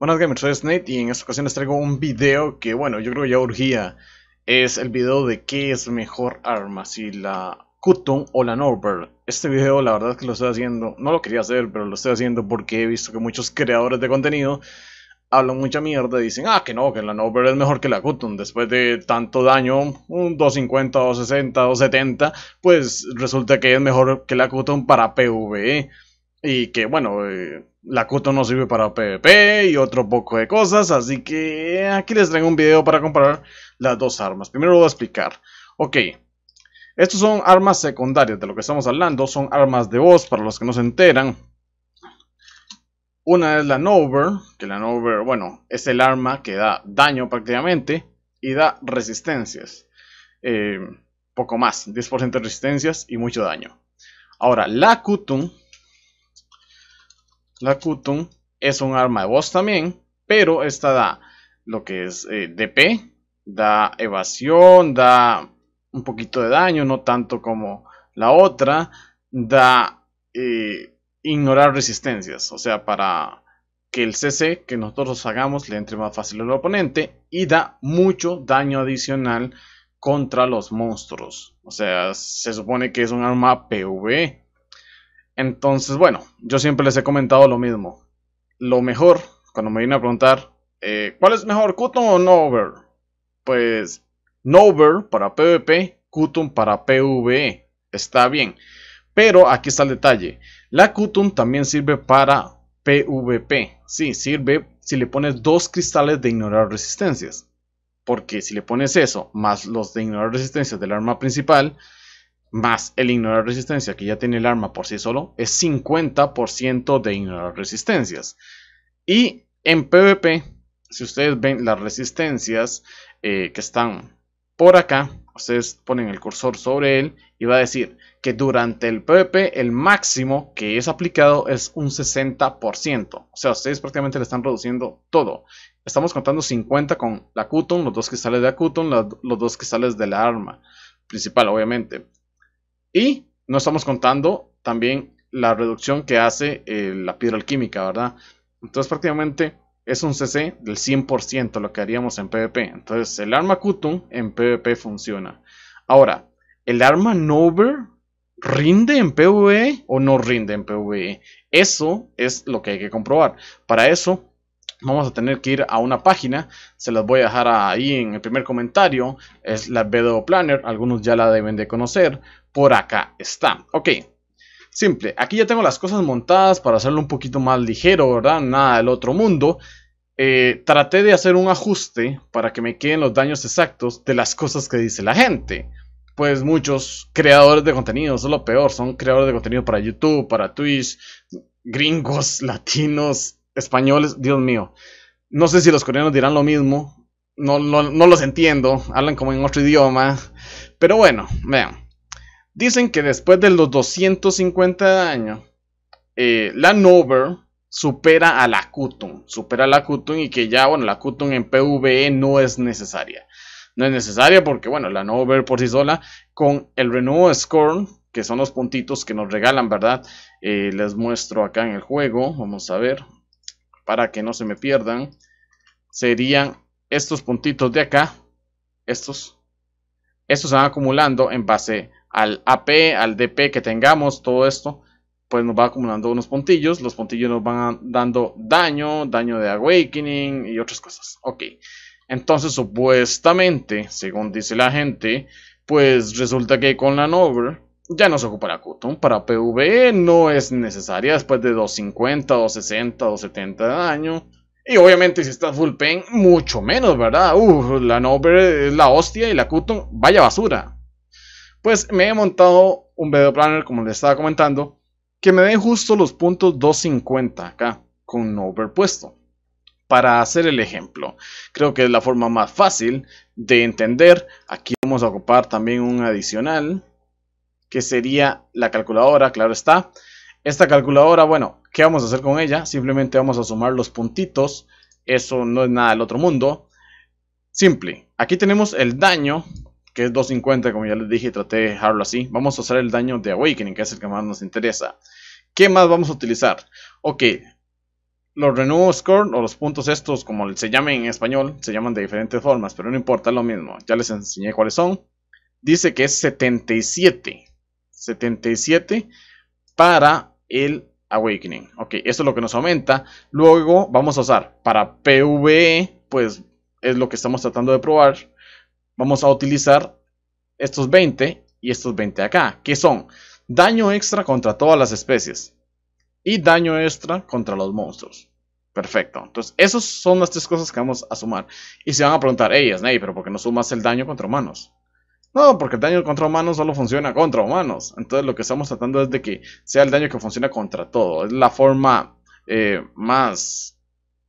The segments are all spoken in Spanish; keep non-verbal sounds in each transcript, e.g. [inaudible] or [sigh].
Buenas gamers, soy y en esta ocasión les traigo un video que bueno, yo creo que ya urgía Es el video de qué es mejor arma, si la Kutum o la Norbert Este video la verdad es que lo estoy haciendo, no lo quería hacer, pero lo estoy haciendo porque he visto que muchos creadores de contenido Hablan mucha mierda y dicen, ah que no, que la Norbert es mejor que la Kutum Después de tanto daño, un 250, 260, 270 Pues resulta que es mejor que la Kutum para PvE y que bueno, eh, la kutun no sirve para PvP y otro poco de cosas, así que aquí les traigo un video para comparar las dos armas. Primero voy a explicar. Ok, estos son armas secundarias de lo que estamos hablando, son armas de voz para los que no se enteran. Una es la Nover, que la Nover, bueno, es el arma que da daño prácticamente y da resistencias. Eh, poco más, 10% de resistencias y mucho daño. Ahora, la Kutum la Kutum es un arma de voz también, pero esta da lo que es eh, DP, da evasión, da un poquito de daño, no tanto como la otra, da eh, ignorar resistencias, o sea, para que el CC que nosotros hagamos le entre más fácil al oponente y da mucho daño adicional contra los monstruos. O sea, se supone que es un arma PV, entonces, bueno, yo siempre les he comentado lo mismo. Lo mejor, cuando me vienen a preguntar, eh, ¿cuál es mejor, Kutum o Nover? Pues Nover para PvP, Kutum para PvE. Está bien. Pero aquí está el detalle. La Kutum también sirve para PvP. Sí, sirve si le pones dos cristales de ignorar resistencias. Porque si le pones eso, más los de ignorar resistencias del arma principal, más el ignorar resistencia que ya tiene el arma por sí solo es 50% de ignorar resistencias. Y en PvP, si ustedes ven las resistencias eh, que están por acá, ustedes ponen el cursor sobre él y va a decir que durante el PvP el máximo que es aplicado es un 60%. O sea, ustedes prácticamente le están reduciendo todo. Estamos contando 50 con la Cuton, los dos que salen de cuton los dos que salen de la arma principal, obviamente. Y no estamos contando también la reducción que hace eh, la piedra alquímica, ¿verdad? Entonces prácticamente es un CC del 100% lo que haríamos en PvP. Entonces el arma Kutum en PvP funciona. Ahora, ¿el arma Nover rinde en PvE o no rinde en PvE? Eso es lo que hay que comprobar. Para eso vamos a tener que ir a una página. Se las voy a dejar ahí en el primer comentario. Es la Bedo Planner. Algunos ya la deben de conocer. Por acá está. Ok. Simple. Aquí ya tengo las cosas montadas para hacerlo un poquito más ligero, ¿verdad? Nada del otro mundo. Eh, traté de hacer un ajuste para que me queden los daños exactos de las cosas que dice la gente. Pues muchos creadores de contenido, eso es lo peor, son creadores de contenido para YouTube, para Twitch, gringos, [laughs] latinos, españoles, Dios mío. No sé si los coreanos dirán lo mismo. No, no, los entiendo. Hablan como en otro idioma. Pero bueno, vean. Dicen que después de los 250 años, eh, la Nover supera a la Kutum Supera a la Kutum y que ya, bueno, la Kutum en PvE no es necesaria. No es necesaria porque, bueno, la Nover por sí sola, con el renew Score que son los puntitos que nos regalan, ¿verdad? Eh, les muestro acá en el juego. Vamos a ver para que no se me pierdan, serían estos puntitos de acá, estos, estos se van acumulando en base al AP, al DP que tengamos, todo esto, pues nos va acumulando unos puntillos, los puntillos nos van dando daño, daño de awakening y otras cosas, ok. Entonces supuestamente, según dice la gente, pues resulta que con la Nover ya no se la Cutum Para PvE no es necesaria después de 250, 260, 270 de daño. Y obviamente si estás full PEN, mucho menos, ¿verdad? Uf, la NOVER es la hostia y la Cutum, vaya basura. Pues me he montado un video planner, como les estaba comentando, que me dé justo los puntos 250 acá, con NOVER puesto. Para hacer el ejemplo, creo que es la forma más fácil de entender. Aquí vamos a ocupar también un adicional que sería la calculadora, claro está. Esta calculadora, bueno, ¿qué vamos a hacer con ella? Simplemente vamos a sumar los puntitos, eso no es nada del otro mundo. Simple, aquí tenemos el daño, que es 250, como ya les dije, traté de dejarlo así. Vamos a usar el daño de Awakening, que es el que más nos interesa. ¿Qué más vamos a utilizar? Ok, los Renewal score o los puntos estos, como se llamen en español, se llaman de diferentes formas, pero no importa, es lo mismo. Ya les enseñé cuáles son. Dice que es 77. 77 para el Awakening. Ok, eso es lo que nos aumenta. Luego vamos a usar para PVE, pues es lo que estamos tratando de probar. Vamos a utilizar estos 20 y estos 20 acá, que son daño extra contra todas las especies y daño extra contra los monstruos. Perfecto, entonces esas son las tres cosas que vamos a sumar. Y se van a preguntar, hey Snape, pero ¿por qué no sumas el daño contra humanos? No, porque el daño contra humanos solo funciona contra humanos. Entonces lo que estamos tratando es de que sea el daño que funciona contra todo. Es la forma eh, más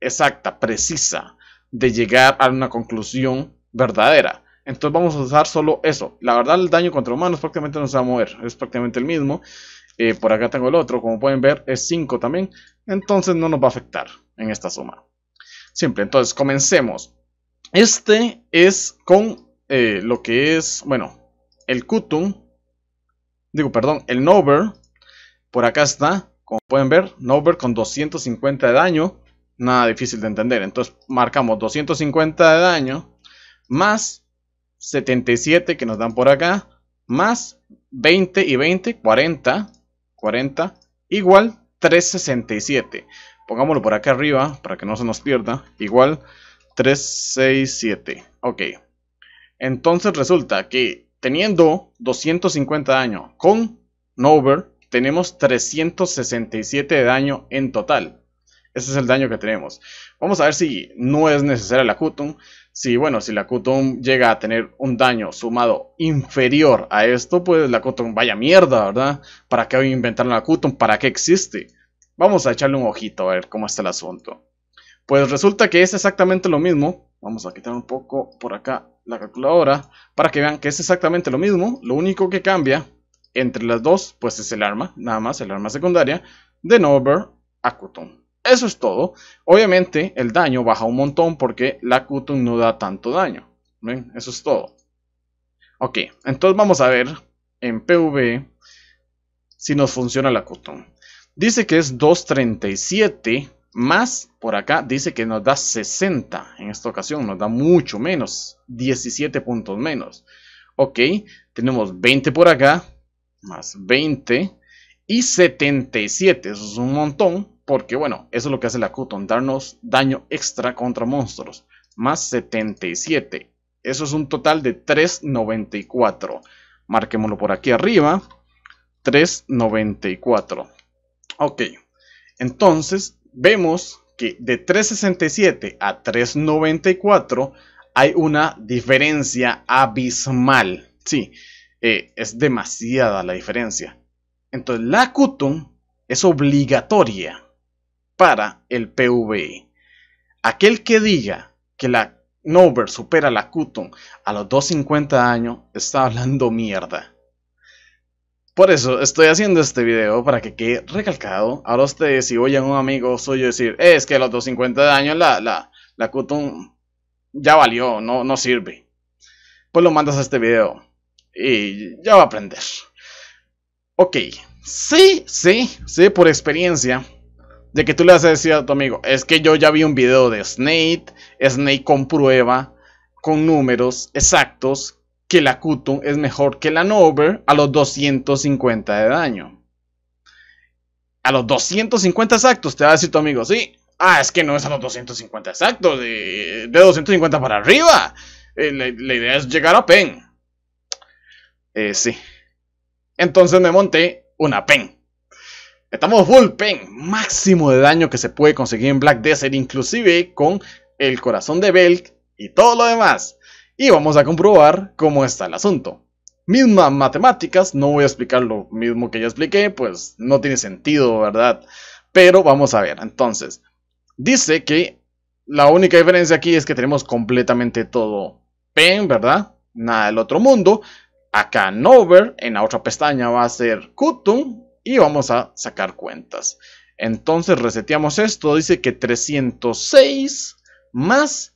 exacta, precisa, de llegar a una conclusión verdadera. Entonces vamos a usar solo eso. La verdad el daño contra humanos prácticamente no se va a mover. Es prácticamente el mismo. Eh, por acá tengo el otro. Como pueden ver es 5 también. Entonces no nos va a afectar en esta suma. Simple. Entonces comencemos. Este es con eh, lo que es, bueno, el Kutum, digo, perdón, el Nover, por acá está, como pueden ver, Nover con 250 de daño, nada difícil de entender, entonces marcamos 250 de daño, más 77 que nos dan por acá, más 20 y 20, 40, 40, igual 367. Pongámoslo por acá arriba para que no se nos pierda, igual 367, ok. Entonces resulta que teniendo 250 daño con Nover, tenemos 367 de daño en total. Ese es el daño que tenemos. Vamos a ver si no es necesaria la Cutum. Si, bueno, si la Cutum llega a tener un daño sumado inferior a esto, pues la Cutum vaya mierda, ¿verdad? ¿Para qué inventaron la Cutum? ¿Para qué existe? Vamos a echarle un ojito a ver cómo está el asunto. Pues resulta que es exactamente lo mismo. Vamos a quitar un poco por acá la calculadora para que vean que es exactamente lo mismo. Lo único que cambia entre las dos, pues es el arma, nada más el arma secundaria de Nover a cutum Eso es todo. Obviamente el daño baja un montón porque la cutum no da tanto daño. Eso es todo. Ok, entonces vamos a ver en PV, si nos funciona la Kutum. Dice que es 237 más por acá dice que nos da 60 en esta ocasión, nos da mucho menos, 17 puntos menos. Ok, tenemos 20 por acá, más 20 y 77, eso es un montón, porque bueno, eso es lo que hace la Cuton, darnos daño extra contra monstruos, más 77. Eso es un total de 394. Marquémoslo por aquí arriba, 394. Ok, entonces vemos que de 367 a 394 hay una diferencia abismal. Sí, eh, es demasiada la diferencia. Entonces la Kutum es obligatoria para el PVE. Aquel que diga que la Nover supera la Kutum a los 250 años está hablando mierda. Por eso estoy haciendo este video para que quede recalcado. Ahora ustedes, si oyen a un amigo suyo decir, eh, es que los 250 de daño la, la, la Kutum ya valió, no, no sirve. Pues lo mandas a este video y ya va a aprender. Ok, sí, sí, sí, por experiencia. De que tú le has a a tu amigo, es que yo ya vi un video de Snake, Snake comprueba con números exactos que la Kutun es mejor que la Nover a los 250 de daño. A los 250 exactos, te va a decir tu amigo, sí. Ah, es que no es a los 250 exactos, de, 250 para arriba. Eh, la, idea es llegar a Pen. Eh, sí. Entonces me monté una Pen. Estamos full Pen, máximo de daño que se puede conseguir en Black Desert, inclusive con el corazón de Belk y todo lo demás y vamos a comprobar cómo está el asunto. Mismas matemáticas, no voy a explicar lo mismo que ya expliqué, pues no tiene sentido, ¿verdad? Pero vamos a ver, entonces, dice que la única diferencia aquí es que tenemos completamente todo pen, ¿verdad? Nada del otro mundo. Acá Nover, en la otra pestaña va a ser Kutum y vamos a sacar cuentas. Entonces reseteamos esto, dice que 306 más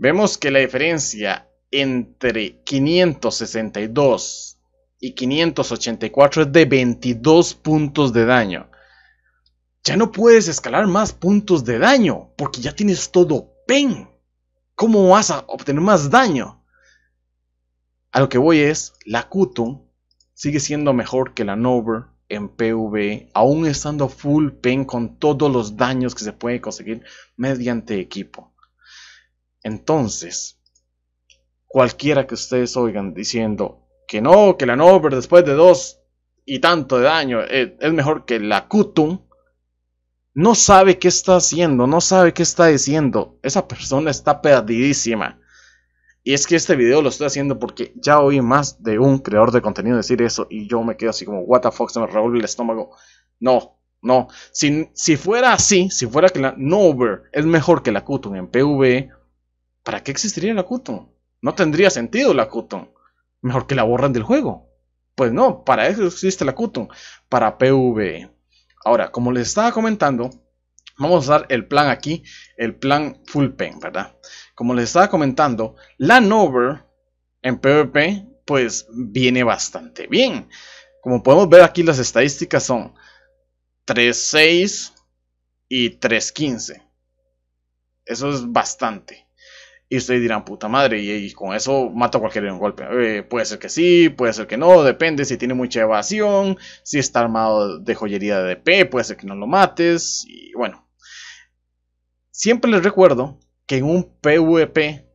Vemos que la diferencia entre 562 y 584 es de 22 puntos de daño. Ya no puedes escalar más puntos de daño porque ya tienes todo pen. ¿Cómo vas a obtener más daño? A lo que voy es, la Kutu sigue siendo mejor que la Nover en pv aún estando full pen con todos los daños que se puede conseguir mediante equipo. Entonces, cualquiera que ustedes oigan diciendo que no, que la Nover después de dos y tanto de daño eh, es, mejor que la Kutum, no sabe qué está haciendo, no sabe qué está diciendo. Esa persona está perdidísima. Y es que este video lo estoy haciendo porque ya oí más de un creador de contenido decir eso y yo me quedo así como, what the fuck, se me revuelve el estómago. No, no. Si, si fuera así, si fuera que la Nover es mejor que la Kutum en PvE, ¿para qué existiría la acuto? No tendría sentido la acuto. Mejor que la borran del juego. Pues no, para eso existe la Cuton. para PvE. Ahora, como les estaba comentando, vamos a usar el plan aquí, el plan full pen, ¿verdad? Como les estaba comentando, la Nover en PvP, pues viene bastante bien. Como podemos ver aquí, las estadísticas son 3.6 y 3.15. Eso es bastante. Y ustedes dirán, puta madre, y, con eso mato a cualquiera en un golpe. Eh, puede ser que sí, puede ser que no, depende si tiene mucha evasión, si está armado de joyería de DP, puede ser que no lo mates, y bueno. Siempre les recuerdo que en un PvP,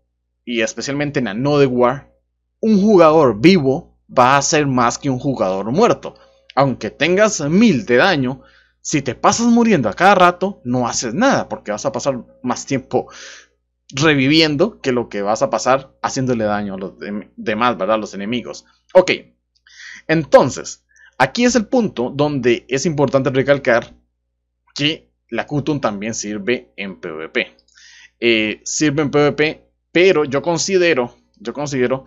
y especialmente en No de War, un jugador vivo va a ser más que un jugador muerto. Aunque tengas mil de daño, si te pasas muriendo a cada rato, no haces nada, porque vas a pasar más tiempo reviviendo que lo que vas a pasar haciéndole daño a los demás, ¿verdad? Los enemigos. Ok, entonces, aquí es el punto donde es importante recalcar que la Qtun también sirve en PvP. Eh, sirve en PvP, pero yo considero, yo considero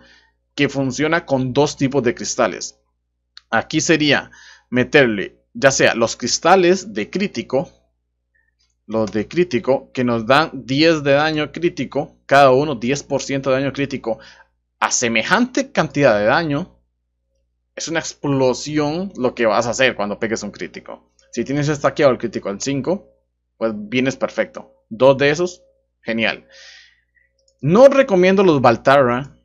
que funciona con dos tipos de cristales. Aquí sería meterle ya sea los cristales de crítico los de crítico, que nos dan 10 de daño crítico, cada uno 10% de daño crítico a semejante cantidad de daño, es una explosión lo que vas a hacer cuando pegues un crítico. Si tienes estaqueado el crítico al 5, pues vienes perfecto. Dos de esos, genial. No recomiendo los Baltara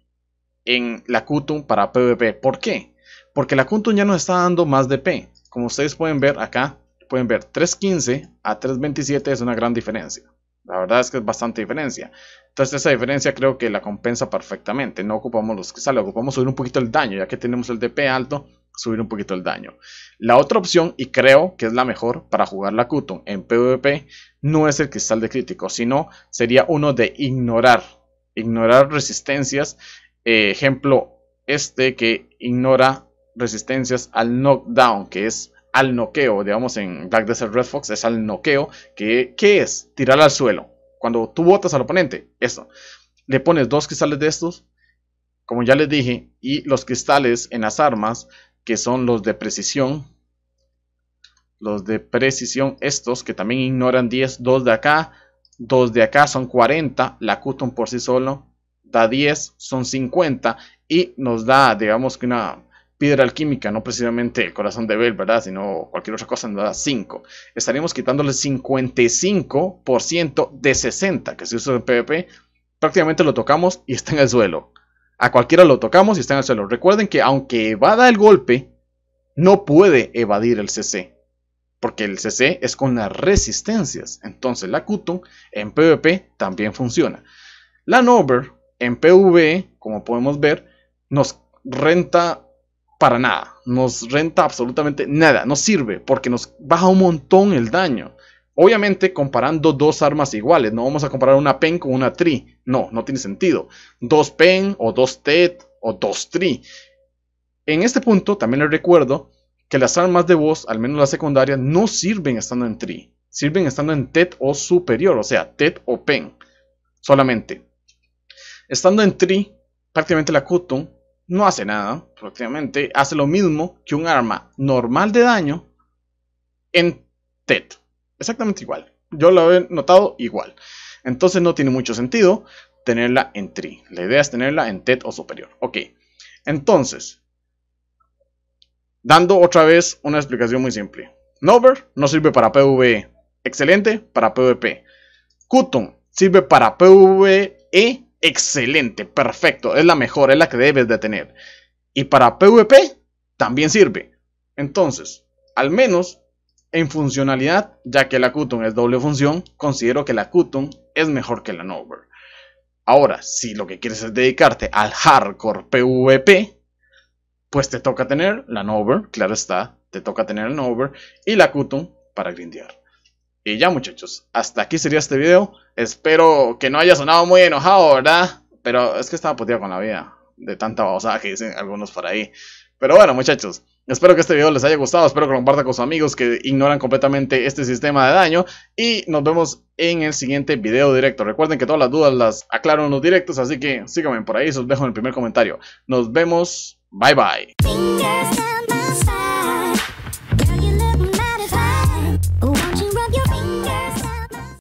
en la Kutum para PvP. ¿Por qué? Porque la Kutum ya nos está dando más DP. Como ustedes pueden ver acá, pueden ver 3.15 a 3.27 es una gran diferencia. La verdad es que es bastante diferencia. Entonces esa diferencia creo que la compensa perfectamente. No ocupamos los cristales, ocupamos subir un poquito el daño, ya que tenemos el DP alto, subir un poquito el daño. La otra opción, y creo que es la mejor para jugar la Kutum en PvP, no es el cristal de crítico, sino sería uno de ignorar. Ignorar resistencias. Eh, ejemplo, este que ignora resistencias al knockdown, que es al noqueo, digamos en Black Desert Red Fox, es al noqueo, que ¿qué es? Tirar al suelo. Cuando tú botas al oponente, eso. Le pones dos cristales de estos, como ya les dije, y los cristales en las armas, que son los de precisión, los de precisión, estos que también ignoran 10, dos de acá, dos de acá son 40, la custom por sí solo da 10, son 50 y nos da, digamos que una piedra alquímica, no precisamente el corazón de Bell, ¿verdad? Sino cualquier otra cosa, nos da 5. Estaríamos quitándole 55% de 60 que se usa en PvP. Prácticamente lo tocamos y está en el suelo. A cualquiera lo tocamos y está en el suelo. Recuerden que aunque evada el golpe, no puede evadir el CC. Porque el CC es con las resistencias. Entonces la Kutum en PvP también funciona. La Nover en PV, e, como podemos ver, nos renta para nada. Nos renta absolutamente nada. No sirve porque nos baja un montón el daño. Obviamente comparando dos armas iguales. No vamos a comparar una pen con una tri. No, no tiene sentido. Dos pen o dos tet o dos tri. En este punto también les recuerdo que las armas de voz, al menos las secundarias, no sirven estando en tri. Sirven estando en tet o superior. O sea, tet o pen. Solamente. Estando en tri, prácticamente la Kutum no hace nada, prácticamente hace lo mismo que un arma normal de daño en TET. Exactamente igual. Yo lo he notado igual. Entonces no tiene mucho sentido tenerla en TRI. La idea es tenerla en TET o superior. Ok. Entonces, dando otra vez una explicación muy simple. Nover no sirve para PvE. Excelente para PvP. Cuton sirve para PvE Excelente, perfecto, es la mejor, es la que debes de tener. Y para PvP también sirve. Entonces, al menos en funcionalidad, ya que la Cutum es doble función, considero que la Cutum es mejor que la Nover. Ahora, si lo que quieres es dedicarte al hardcore PvP, pues te toca tener la Nover, claro está, te toca tener la Nover y la Cutum para grindear. Y ya muchachos, hasta aquí sería este video. Espero que no haya sonado muy enojado, ¿verdad? Pero es que estaba puteado con la vida. De tanta babosada que dicen algunos por ahí. Pero bueno muchachos, espero que este video les haya gustado. Espero que lo compartan con sus amigos que ignoran completamente este sistema de daño. Y nos vemos en el siguiente video directo. Recuerden que todas las dudas las aclaro en los directos. Así que síganme por ahí. Se los dejo en el primer comentario. Nos vemos. Bye bye.